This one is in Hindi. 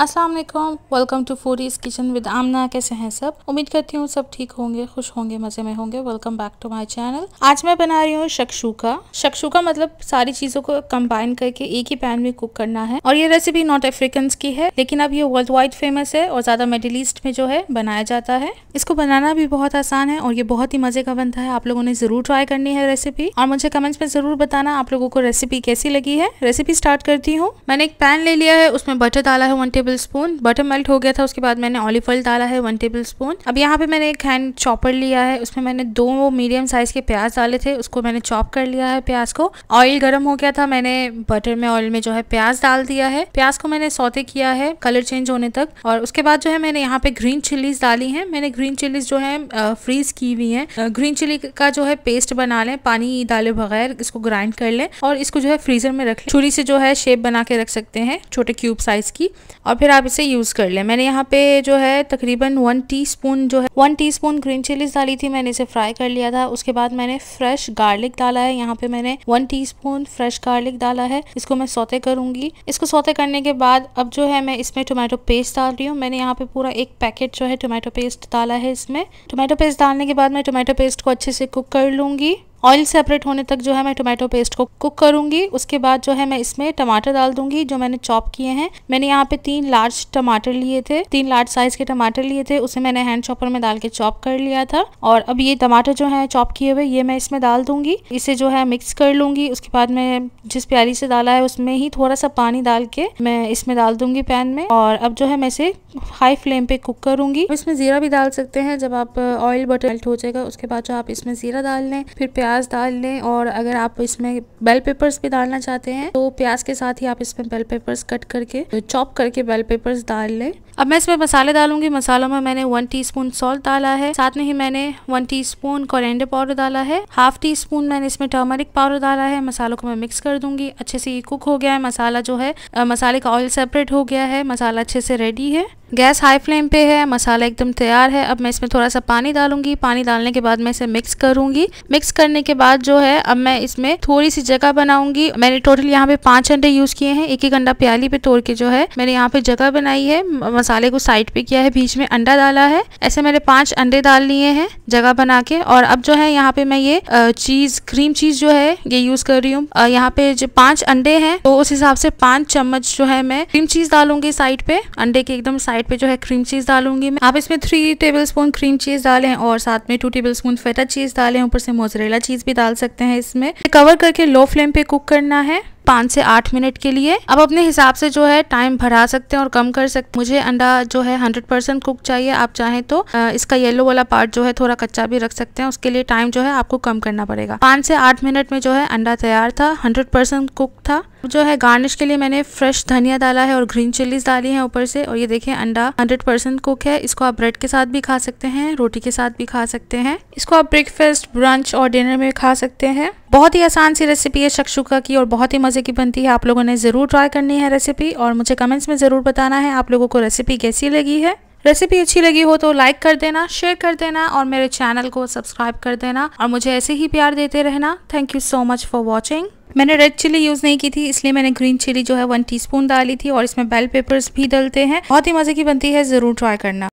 अस्सलाम वालेकुम welcome to foodies kitchen with Amna कैसे हैं सब उम्मीद करती हूँ सब ठीक होंगे खुश होंगे मज़े में होंगे welcome back to my channel आज मैं बना रही हूँ शक्शुका शक्शुका मतलब सारी चीज़ों को कंबाइन करके एक ही पैन में कुक करना है और ये रेसिपी नॉर्थ अफ्रीकन की है लेकिन अब ये वर्ल्ड वाइड फेमस है और ज़्यादा मिडिल ईस्ट में जो है बनाया जाता है इसको बनाना भी बहुत आसान है और ये बहुत ही मज़े का बनता है आप लोगों ने ज़रूर ट्राई करनी है रेसिपी और मुझे कमेंट्स में ज़रूर बताना आप लोगों को रेसिपी कैसी लगी है रेसिपी स्टार्ट करती हूँ मैंने एक पैन ले लिया है उसमें बटर डाला है one table tablespoon butter melt हो गया था उसके बाद मैंने ऑलिव ऑयल डाला है वन टेबल स्पून अब यहाँ पे मैंने एक हैंड चॉपर लिया है उसमें मैंने दो मीडियम साइज के प्याज डाले थे उसको मैंने चॉप कर लिया है प्याज को ऑयल गर्म हो गया था मैंने बटर में ऑयल में जो है प्याज डाल दिया है प्याज को मैंने सौते किया है कलर चेंज होने तक और उसके बाद जो है मैंने यहाँ पे ग्रीन चिलीज डाली है मैंने ग्रीन चिलीज जो है फ्रीज की हुई है ग्रीन चिली का जो है पेस्ट बना लें पानी डाले बगैर इसको ग्राइंड कर लें और इसको जो है फ्रीजर में रख लें छुरी से जो है शेप बना के रख सकते हैं छोटे क्यूब साइज की और और फिर आप इसे यूज़ कर लें मैंने यहाँ पे जो है तकरीबन वन टीस्पून जो है वन टीस्पून ग्रीन चिलीज डाली थी मैंने इसे फ्राई कर लिया था उसके बाद मैंने फ्रेश गार्लिक डाला है यहाँ पे मैंने वन स्पून फ्रेश गार्लिक डाला है इसको मैं सौते करूंगी इसको सौते करने के बाद अब जो है मैं इसमें टोमेटो पेस्ट डाल रही हूँ मैंने यहाँ पे पूरा एक पैकेट जो है टोमेटो पेस्ट डाला है इसमें टोमेटो पेस्ट डालने के बाद मैं टोमेटो पेस्ट को अच्छे से कुक कर लूँगी ऑयल सेपरेट होने तक जो है मैं टोमेटो पेस्ट को कुक करूंगी उसके बाद जो है मैं इसमें टमाटर डाल दूंगी जो मैंने चॉप किए हैं मैंने यहाँ पे तीन लार्ज टमाटर लिए थे तीन लार्ज साइज के टमाटर लिए थे उसे मैंने हैंड चॉपर में डाल के चॉप कर लिया था और अब ये टमाटर जो है चॉप किए हुए ये मैं इसमें डाल दूंगी इसे जो है मिक्स कर लूंगी उसके बाद मैं जिस प्यारी से डाला है उसमें ही थोड़ा सा पानी डाल के मैं इसमें डाल दूंगी पैन में और अब जो है मैं इसे हाई फ्लेम पे कुक करूंगी इसमें जीरा भी डाल सकते हैं जब आप ऑयल बटर मेल्ट हो जाएगा उसके बाद जो आप इसमें जीरा डाल लें फिर प्याज प्याज डाल लें और अगर आप इसमें बेल पेपर्स भी डालना चाहते हैं तो प्याज के साथ ही आप इसमें बेल पेपर्स कट करके चॉप करके बेल पेपर्स डाल लें अब मैं इसमें मसाले डालूंगी मसालों में मैंने वन टीस्पून सॉल्ट डाला है साथ में ही मैंने वन टीस्पून स्पून पाउडर डाला है हाफ टी स्पून मैंने इसमें टर्मरिक पाउडर डाला है मसालों को मैं मिक्स कर दूंगी अच्छे से ये कुक हो गया है मसाला जो है मसाले का ऑयल सेपरेट हो गया है मसाला अच्छे से रेडी है गैस हाई फ्लेम पे है मसाला एकदम तैयार है अब मैं इसमें थोड़ा सा पानी डालूंगी पानी डालने के बाद मैं इसे मिक्स करूंगी मिक्स करने के बाद जो है अब मैं इसमें थोड़ी सी जगह बनाऊंगी मैंने टोटल यहाँ पे पांच अंडे यूज किए हैं एक एक अंडा प्याली पे तोड़ के जो है मैंने यहाँ पे जगह बनाई है मसाले को साइड पे किया है बीच में अंडा डाला है ऐसे मैंने पांच अंडे डाल लिए हैं जगह बना के और अब जो है यहाँ पे मैं ये चीज क्रीम चीज जो है ये यूज कर रही हूँ यहाँ पे जो पांच अंडे है तो उस हिसाब से पांच चम्मच जो है मैं क्रीम चीज डालूंगी साइड पे अंडे के एकदम साइड साइड पे जो है क्रीम चीज़ डालूंगी मैं आप इसमें three tablespoon cream cheese डालें और साथ में two tablespoon feta cheese डालें ऊपर से मोजरेला चीज़ भी डाल सकते हैं इसमें कवर करके लो फ्लेम पे कुक करना है पाँच से आठ मिनट के लिए अब अपने हिसाब से जो है टाइम बढ़ा सकते हैं और कम कर सकते हैं मुझे अंडा जो है हंड्रेड परसेंट कुक चाहिए आप चाहें तो इसका येलो वाला पार्ट जो है थोड़ा कच्चा भी रख सकते हैं उसके लिए टाइम जो है आपको कम करना पड़ेगा पाँच से आठ मिनट में जो है अंडा तैयार था हंड्रेड परसेंट कुक था जो है गार्निश के लिए मैंने फ्रेश धनिया डाला है और ग्रीन चिलीज डाली है ऊपर से और ये देखिए अंडा 100 परसेंट कुक है इसको आप ब्रेड के साथ भी खा सकते हैं रोटी के साथ भी खा सकते हैं इसको आप ब्रेकफास्ट ब्रंच और डिनर में खा सकते हैं बहुत ही आसान सी रेसिपी है शक्शुका की और बहुत ही मज़े की बनती है आप लोगों ने ज़रूर ट्राई करनी है रेसिपी और मुझे कमेंट्स में ज़रूर बताना है आप लोगों को रेसिपी कैसी लगी है रेसिपी अच्छी लगी हो तो लाइक कर देना शेयर कर देना और मेरे चैनल को सब्सक्राइब कर देना और मुझे ऐसे ही प्यार देते रहना thank you so much for watching मैंने रेड चिली यूज़ नहीं की थी इसलिए मैंने ग्रीन चिली जो है वन टीस्पून डाली थी और इसमें बेल पेपर्स भी डलते हैं बहुत ही मज़े की बनती है ज़रूर ट्राई करना